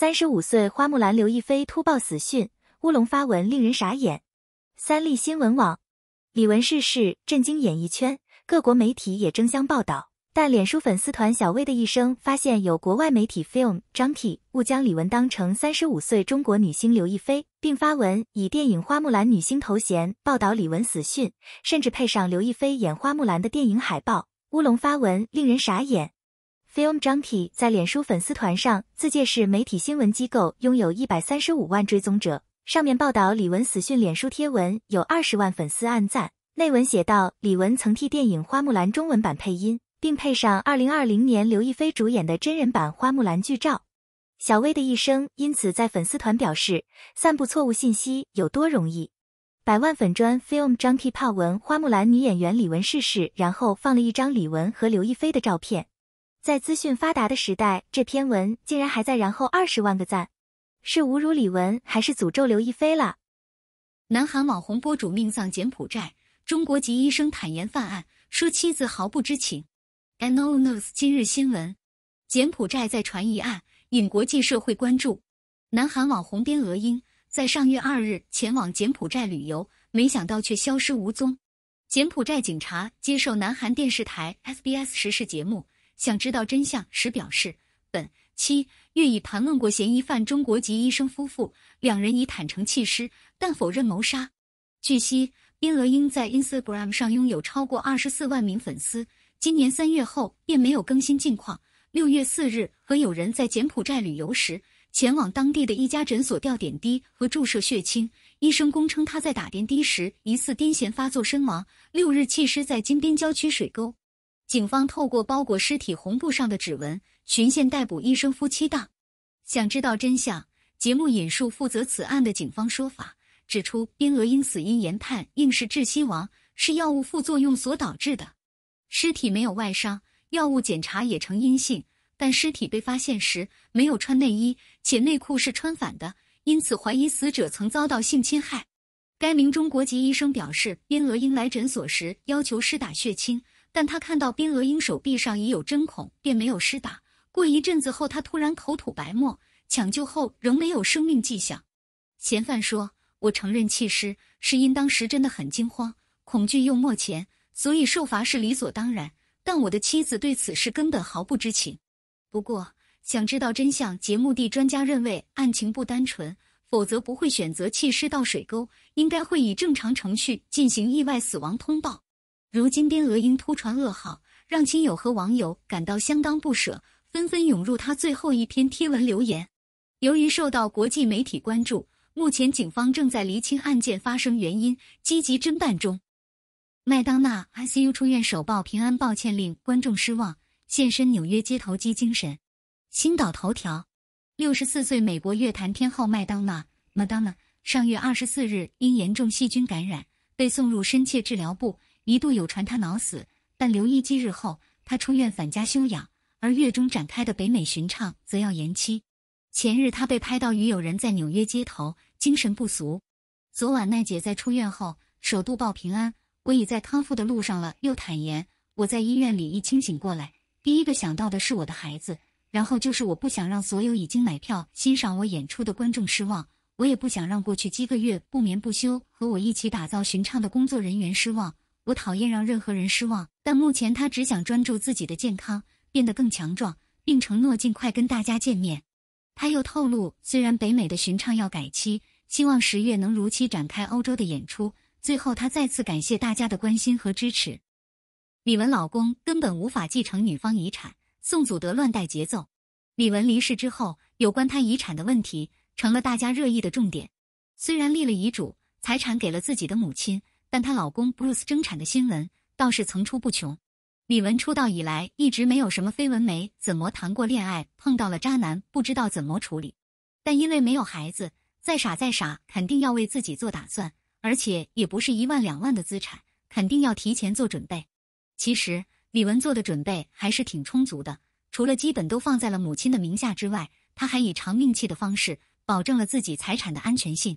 三十五岁花木兰刘亦菲突爆死讯，乌龙发文令人傻眼。三立新闻网，李玟逝世震惊演艺圈，各国媒体也争相报道。但脸书粉丝团小薇的一生发现，有国外媒体 Film Junkie 误将李玟当成三十五岁中国女星刘亦菲，并发文以电影《花木兰》女星头衔报道李玟死讯，甚至配上刘亦菲演花木兰的电影海报。乌龙发文令人傻眼。Film Junkie 在脸书粉丝团上自介是媒体新闻机构，拥有一百三十五万追踪者。上面报道李玟死讯，脸书贴文有二十万粉丝暗赞。内文写道，李玟曾替电影《花木兰》中文版配音，并配上二零二零年刘亦菲主演的真人版《花木兰》剧照。小薇的一生因此在粉丝团表示，散布错误信息有多容易。百万粉砖 Film Junkie 怕文花木兰女演员李玟逝世，然后放了一张李玟和刘亦菲的照片。在资讯发达的时代，这篇文竟然还在。然后二十万个赞，是侮辱李玟还是诅咒刘亦菲了？南韩网红博主命丧柬埔寨，中国籍医生坦言犯案，说妻子毫不知情。a n o n y o u s 今日新闻：柬埔寨再传一案，引国际社会关注。南韩网红边娥英在上月二日前往柬埔寨旅游，没想到却消失无踪。柬埔寨警察接受南韩电视台 SBS 实时节目。想知道真相时表示，本期月已盘问过嫌疑犯中国籍医生夫妇，两人已坦诚弃尸，但否认谋杀。据悉，边俄英在 Instagram 上拥有超过二十四万名粉丝，今年三月后便没有更新近况。六月四日和友人在柬埔寨旅游时，前往当地的一家诊所吊点滴和注射血清，医生供称他在打点滴时疑似癫痫发作身亡，六日弃尸在金边郊区水沟。警方透过包裹尸体红布上的指纹，循线逮捕医生夫妻档。想知道真相？节目引述负责此案的警方说法，指出边俄因死因研判应是窒息亡，是药物副作用所导致的。尸体没有外伤，药物检查也呈阴性，但尸体被发现时没有穿内衣，且内裤是穿反的，因此怀疑死者曾遭到性侵害。该名中国籍医生表示，边俄因来诊所时要求施打血清。但他看到冰额鹰手臂上已有针孔，便没有施打。过一阵子后，他突然口吐白沫，抢救后仍没有生命迹象。嫌犯说：“我承认弃尸，是因当时真的很惊慌、恐惧又没钱，所以受罚是理所当然。但我的妻子对此事根本毫不知情。”不过，想知道真相，节目的专家认为案情不单纯，否则不会选择弃尸到水沟，应该会以正常程序进行意外死亡通报。如今，边俄英突传噩耗，让亲友和网友感到相当不舍，纷纷涌入他最后一篇贴文留言。由于受到国际媒体关注，目前警方正在厘清案件发生原因，积极侦办中。麦当娜 ICU 出院首报平安，抱歉令观众失望，现身纽约街头激精神。星岛头条：六十四岁美国乐坛天后麦当娜 （Madonna） 上月二十四日因严重细菌感染被送入深切治疗部。一度有传他脑死，但留医几日后他出院返家休养，而月中展开的北美巡唱则要延期。前日他被拍到与友人在纽约街头，精神不俗。昨晚奈姐在出院后首度报平安，我已在康复的路上了。又坦言，我在医院里一清醒过来，第一个想到的是我的孩子，然后就是我不想让所有已经买票欣赏我演出的观众失望，我也不想让过去几个月不眠不休和我一起打造巡唱的工作人员失望。我讨厌让任何人失望，但目前他只想专注自己的健康，变得更强壮，并承诺尽快跟大家见面。他又透露，虽然北美的巡唱要改期，希望十月能如期展开欧洲的演出。最后，他再次感谢大家的关心和支持。李玟老公根本无法继承女方遗产，宋祖德乱带节奏。李玟离世之后，有关她遗产的问题成了大家热议的重点。虽然立了遗嘱，财产给了自己的母亲。但她老公布鲁斯争产的新闻倒是层出不穷。李玟出道以来一直没有什么绯闻，没怎么谈过恋爱，碰到了渣男不知道怎么处理。但因为没有孩子，再傻再傻肯定要为自己做打算，而且也不是一万两万的资产，肯定要提前做准备。其实李玟做的准备还是挺充足的，除了基本都放在了母亲的名下之外，她还以长命气的方式保证了自己财产的安全性。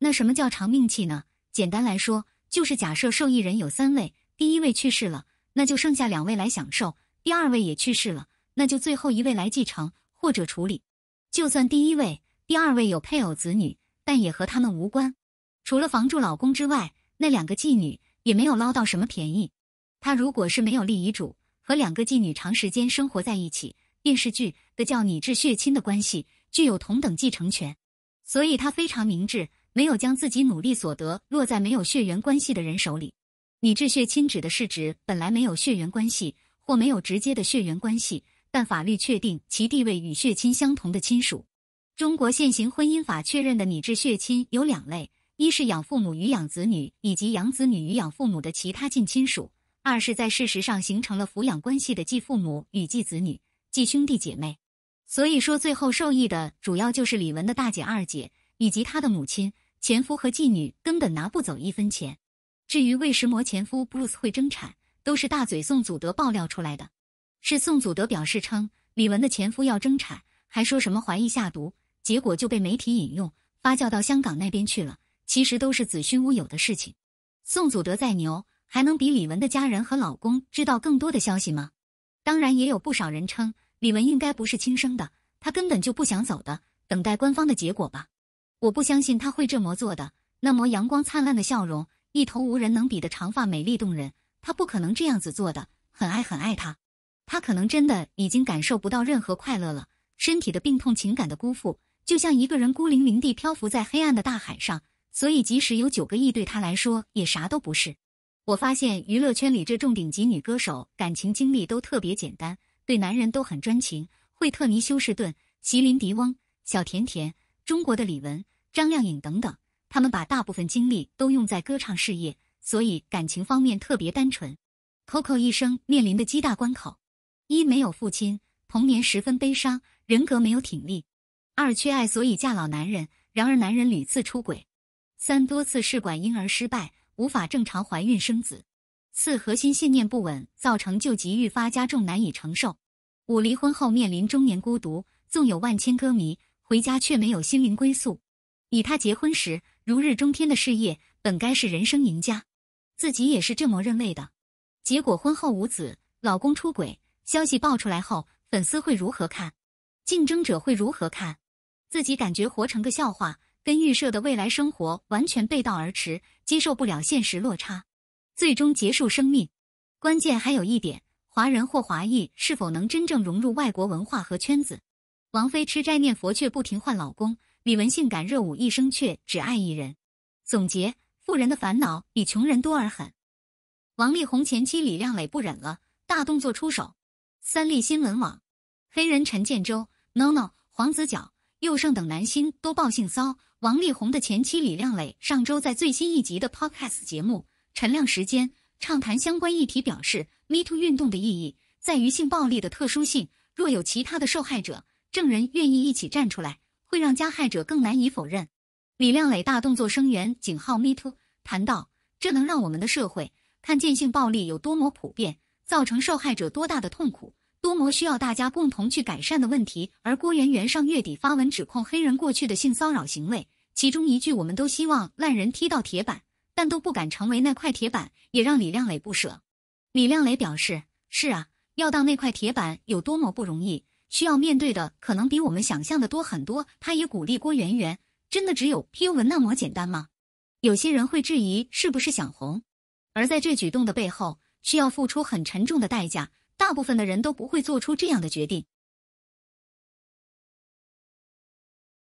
那什么叫长命气呢？简单来说，就是假设受益人有三位，第一位去世了，那就剩下两位来享受；第二位也去世了，那就最后一位来继承或者处理。就算第一位、第二位有配偶、子女，但也和他们无关。除了房住老公之外，那两个继女也没有捞到什么便宜。他如果是没有立遗嘱，和两个继女长时间生活在一起，电视剧的叫拟制血亲的关系具有同等继承权，所以他非常明智。没有将自己努力所得落在没有血缘关系的人手里。拟制血亲指的是指本来没有血缘关系或没有直接的血缘关系，但法律确定其地位与血亲相同的亲属。中国现行婚姻法确认的拟制血亲有两类：一是养父母与养子女以及养子女与养父母的其他近亲属；二是在事实上形成了抚养关系的继父母与继子女、继兄弟姐妹。所以说，最后受益的主要就是李文的大姐、二姐以及他的母亲。前夫和妓女根本拿不走一分钱，至于为石磨前夫 Bruce 会争产，都是大嘴宋祖德爆料出来的。是宋祖德表示称李玟的前夫要争产，还说什么怀疑下毒，结果就被媒体引用发酵到香港那边去了。其实都是子虚乌有的事情。宋祖德再牛，还能比李玟的家人和老公知道更多的消息吗？当然，也有不少人称李玟应该不是亲生的，她根本就不想走的，等待官方的结果吧。我不相信他会这么做。的那么阳光灿烂的笑容，一头无人能比的长发，美丽动人。他不可能这样子做的。很爱很爱他，他可能真的已经感受不到任何快乐了。身体的病痛，情感的辜负，就像一个人孤零零地漂浮在黑暗的大海上。所以，即使有九个亿，对他来说也啥都不是。我发现娱乐圈里这重顶级女歌手感情经历都特别简单，对男人都很专情。惠特尼·休斯顿、席琳·迪翁、小甜甜。中国的李玟、张靓颖等等，他们把大部分精力都用在歌唱事业，所以感情方面特别单纯。Coco 一生面临的七大关口：一没有父亲，童年十分悲伤，人格没有挺立；二缺爱，所以嫁老男人，然而男人屡次出轨；三多次试管婴儿失败，无法正常怀孕生子；四核心信念不稳，造成旧疾愈发加重，难以承受；五离婚后面临中年孤独，纵有万千歌迷。回家却没有心灵归宿，以她结婚时如日中天的事业，本该是人生赢家，自己也是这么认为的。结果婚后无子，老公出轨，消息爆出来后，粉丝会如何看？竞争者会如何看？自己感觉活成个笑话，跟预设的未来生活完全背道而驰，接受不了现实落差，最终结束生命。关键还有一点，华人或华裔是否能真正融入外国文化和圈子？王菲吃斋念佛却不停换老公，李玟性感热舞一生却只爱一人。总结：富人的烦恼比穷人多而狠。王力宏前妻李靓蕾不忍了，大动作出手。三立新闻网，黑人陈建州、No No、黄子佼、佑胜等男星都爆性骚。王力宏的前妻李靓蕾上周在最新一集的 Podcast 节目《陈亮时间》畅谈相关议题，表示 Me Too 运动的意义在于性暴力的特殊性，若有其他的受害者。证人愿意一起站出来，会让加害者更难以否认。李亮磊大动作声援，井浩咪特谈到，这能让我们的社会看见性暴力有多么普遍，造成受害者多大的痛苦，多么需要大家共同去改善的问题。而郭媛元上月底发文指控黑人过去的性骚扰行为，其中一句“我们都希望烂人踢到铁板，但都不敢成为那块铁板”，也让李亮磊不舍。李亮磊表示：“是啊，要当那块铁板有多么不容易。”需要面对的可能比我们想象的多很多。他也鼓励郭媛媛：“真的只有 PUA 那么简单吗？有些人会质疑，是不是想红？而在这举动的背后，需要付出很沉重的代价。大部分的人都不会做出这样的决定。